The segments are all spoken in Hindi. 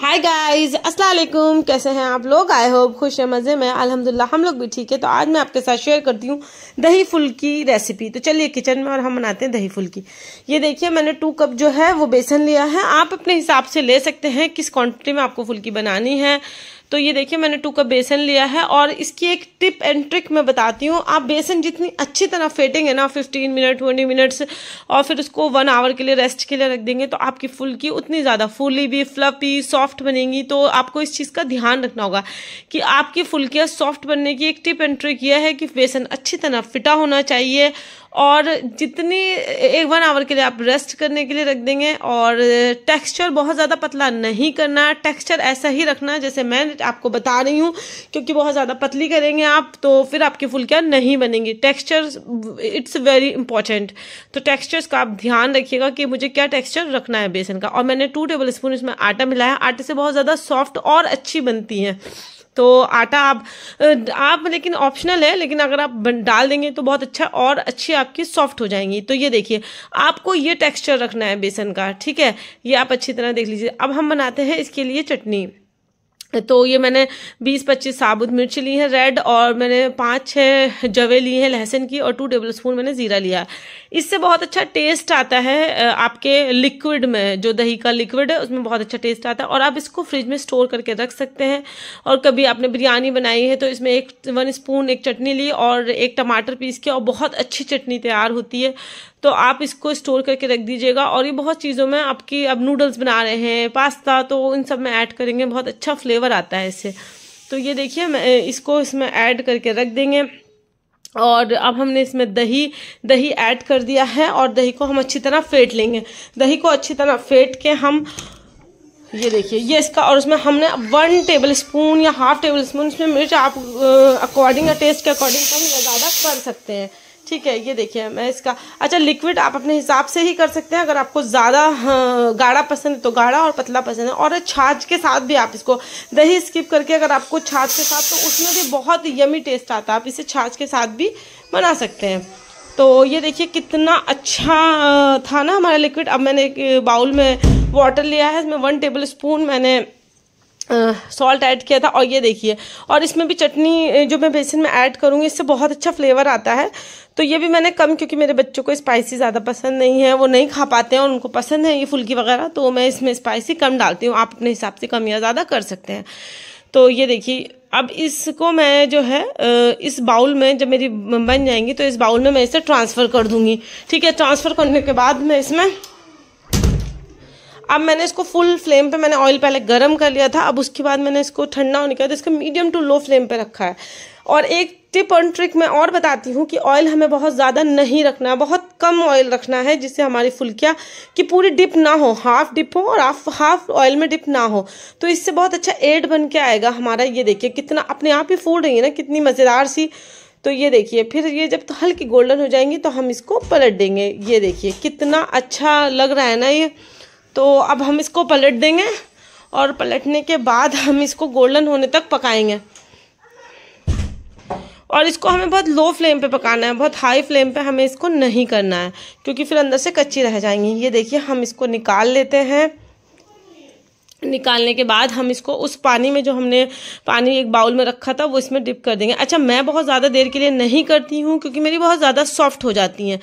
हाय गाइस अस्सलाम वालेकुम कैसे हैं आप लोग आई होप खुश है मज़े में अल्हम्दुलिल्लाह हम लोग भी ठीक है तो आज मैं आपके साथ शेयर करती हूँ दही फुल्की रेसिपी तो चलिए किचन में और हम बनाते हैं दही फुल्की ये देखिए मैंने टू कप जो है वो बेसन लिया है आप अपने हिसाब से ले सकते हैं किस क्वांटिटी में आपको फुल्की बनानी है तो ये देखिए मैंने टू कप बेसन लिया है और इसकी एक टिप एंड ट्रिक मैं बताती हूँ आप बेसन जितनी अच्छी तरह फेटेंगे ना फिफ्टीन मिनट ट्वेंटी मिनट्स और फिर उसको वन आवर के लिए रेस्ट के लिए रख देंगे तो आपकी फुल्की उतनी ज़्यादा फूली भी फ्लफी सॉफ्ट बनेंगी तो आपको इस चीज़ का ध्यान रखना होगा कि आपकी फुल्कियाँ सॉफ्ट बनने की एक टिप एंड ट्रिक यह है कि बेसन अच्छी तरह फिटा होना चाहिए और जितनी एक वन आवर के लिए आप रेस्ट करने के लिए रख देंगे और टेक्सचर बहुत ज़्यादा पतला नहीं करना टेक्सचर ऐसा ही रखना जैसे मैं आपको बता रही हूँ क्योंकि बहुत ज़्यादा पतली करेंगे आप तो फिर आपकी फुलकियाँ नहीं बनेंगी टेक्सचर इट्स वेरी इंपॉर्टेंट तो टेक्स्चर्स का आप ध्यान रखिएगा कि मुझे क्या टेक्स्चर रखना है बेसन का और मैंने टू टेबल स्पून इसमें आटा मिलाया आटे से बहुत ज़्यादा सॉफ्ट और अच्छी बनती हैं तो आटा आप आप लेकिन ऑप्शनल है लेकिन अगर आप डाल देंगे तो बहुत अच्छा और अच्छी आपकी सॉफ्ट हो जाएंगी तो ये देखिए आपको ये टेक्सचर रखना है बेसन का ठीक है ये आप अच्छी तरह देख लीजिए अब हम बनाते हैं इसके लिए चटनी तो ये मैंने 20-25 साबुत मिर्च ली है रेड और मैंने पाँच छः जवे लिए हैं लहसुन की और टू टेबल स्पून मैंने ज़ीरा लिया है इससे बहुत अच्छा टेस्ट आता है आपके लिक्विड में जो दही का लिक्विड है उसमें बहुत अच्छा टेस्ट आता है और आप इसको फ्रिज में स्टोर करके रख सकते हैं और कभी आपने बिरयानी बनाई है तो इसमें एक वन स्पून एक चटनी ली और एक टमाटर पीस के और बहुत अच्छी चटनी तैयार होती है तो आप इसको स्टोर करके रख दीजिएगा और ये बहुत चीज़ों में आपकी अब नूडल्स बना रहे हैं पास्ता तो इन सब में ऐड करेंगे बहुत अच्छा फ्लेवर आता है इससे तो ये देखिए मैं इसको इसमें ऐड करके रख देंगे और अब हमने इसमें दही दही ऐड कर दिया है और दही को हम अच्छी तरह फेंट लेंगे दही को अच्छी तरह फेंट के हम ये देखिए ये इसका और उसमें हमने वन टेबल स्पून या हाफ टेबल स्पून इसमें मिर्च आप अकॉर्डिंग या टेस्ट के अकॉर्डिंग हम ज़्यादा कर सकते हैं ठीक है ये देखिए मैं इसका अच्छा लिक्विड आप अपने हिसाब से ही कर सकते हैं अगर आपको ज़्यादा हाँ, गाढ़ा पसंद है तो गाढ़ा और पतला पसंद है और छाछ के साथ भी आप इसको दही स्किप करके अगर आपको छाछ के साथ तो उसमें भी बहुत यमी टेस्ट आता है आप इसे छाछ के साथ भी बना सकते हैं तो ये देखिए कितना अच्छा था ना हमारा लिक्विड अब मैंने एक बाउल में वाटर लिया है इसमें वन टेबल स्पून मैंने सॉल्ट ऐड किया था और ये देखिए और इसमें भी चटनी जो मैं बेसन में ऐड करूँगी इससे बहुत अच्छा फ्लेवर आता है तो ये भी मैंने कम क्योंकि मेरे बच्चों को स्पाइसी ज़्यादा पसंद नहीं है वो नहीं खा पाते हैं और उनको पसंद है ये फुल्की वगैरह तो मैं इसमें स्पाइसी कम डालती हूँ आप अपने हिसाब से कम या ज़्यादा कर सकते हैं तो ये देखिए अब इसको मैं जो है इस बाउल में जब मेरी बन जाएंगी तो इस बाउल में मैं इसे ट्रांसफ़र कर दूँगी ठीक है ट्रांसफ़र करने के बाद मैं इसमें अब मैंने इसको फुल फ्लेम पे मैंने ऑयल पहले गर्म कर लिया था अब उसके बाद मैंने इसको ठंडा होने के बाद इसको मीडियम टू लो फ्लेम पे रखा है और एक टिप और ट्रिक मैं और बताती हूँ कि ऑयल हमें बहुत ज़्यादा नहीं रखना है बहुत कम ऑयल रखना है जिससे हमारी फुलकिया कि पूरी डिप ना हो हाफ डिप हो और हाफ हाफ ऑयल में डिप ना हो तो इससे बहुत अच्छा एड बन के आएगा हमारा ये देखिए कितना अपने आप ही फूल रही है ना कितनी मज़ेदार सी तो ये देखिए फिर ये जब तो हल्की गोल्डन हो जाएंगी तो हम इसको पलट देंगे ये देखिए कितना अच्छा लग रहा है ना ये तो अब हम इसको पलट देंगे और पलटने के बाद हम इसको गोल्डन होने तक पकाएंगे और इसको हमें बहुत लो फ्लेम पे पकाना है बहुत हाई फ्लेम पे हमें इसको नहीं करना है क्योंकि फिर अंदर से कच्ची रह जाएंगी ये देखिए हम इसको निकाल लेते हैं निकालने के बाद हम इसको उस पानी में जो हमने पानी एक बाउल में रखा था वो इसमें डिप कर देंगे अच्छा मैं बहुत ज़्यादा देर के लिए नहीं करती हूँ क्योंकि मेरी बहुत ज़्यादा सॉफ्ट हो जाती हैं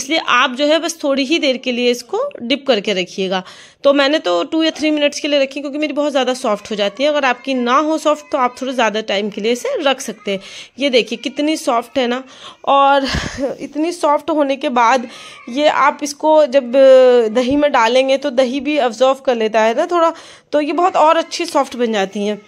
इसलिए आप जो है बस थोड़ी ही देर के लिए इसको डिप करके रखिएगा तो मैंने तो टू या थ्री मिनट्स के लिए रखी क्योंकि मेरी बहुत ज़्यादा सॉफ्ट हो जाती है अगर आपकी ना हो सॉफ्ट तो आप थोड़ा ज़्यादा टाइम के लिए इसे रख सकते हैं ये देखिए कितनी सॉफ्ट है ना और इतनी सॉफ्ट होने के बाद ये आप इसको जब दही में डालेंगे तो दही भी ऑब्जॉर्व कर लेता है ना थोड़ा तो ये बहुत और अच्छी सॉफ्ट बन जाती हैं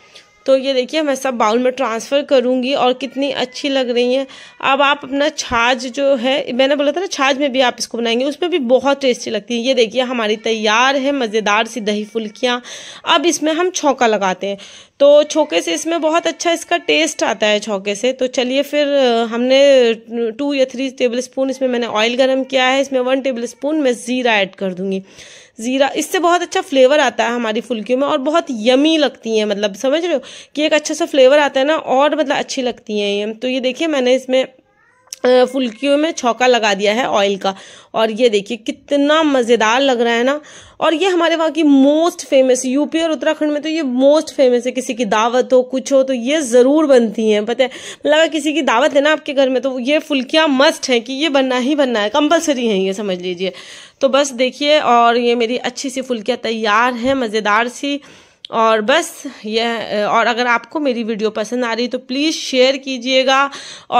तो ये देखिए मैं सब बाउल में ट्रांसफ़र करूँगी और कितनी अच्छी लग रही हैं अब आप अपना छाछ जो है मैंने बोला था ना छाछ में भी आप इसको बनाएंगे उसमें भी बहुत टेस्टी लगती है ये देखिए हमारी तैयार है मज़ेदार सी दही फुल्कियाँ अब इसमें हम छौका लगाते हैं तो छौके से इसमें बहुत अच्छा इसका टेस्ट आता है छौके से तो चलिए फिर हमने टू या थ्री टेबल स्पून इसमें मैंने ऑयल गर्म किया है इसमें वन टेबल स्पून मैं ज़ीरा ऐड कर दूँगी ज़ीरा इससे बहुत अच्छा फ्लेवर आता है हमारी फुल्कियों में और बहुत यमी लगती हैं मतलब समझ रहे हो कि एक अच्छा सा फ्लेवर आता है ना और मतलब अच्छी लगती हैं ये तो ये देखिए मैंने इसमें फुल्कियों में छौका लगा दिया है ऑयल का और ये देखिए कितना मज़ेदार लग रहा है ना और ये हमारे वहाँ की मोस्ट फेमस यूपी और उत्तराखंड में तो ये मोस्ट फेमस है किसी की दावत हो कुछ हो तो ये ज़रूर बनती हैं पता है मतलब किसी की दावत है ना आपके घर में तो ये फुल्कियाँ मस्ट हैं कि ये बनना ही बनना है कंपलसरी है ये समझ लीजिए तो बस देखिए और ये मेरी अच्छी सी फुल्कियाँ तैयार हैं मज़ेदार सी और बस यह और अगर आपको मेरी वीडियो पसंद आ रही तो प्लीज़ शेयर कीजिएगा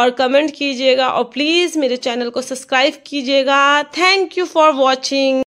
और कमेंट कीजिएगा और प्लीज़ मेरे चैनल को सब्सक्राइब कीजिएगा थैंक यू फॉर वॉचिंग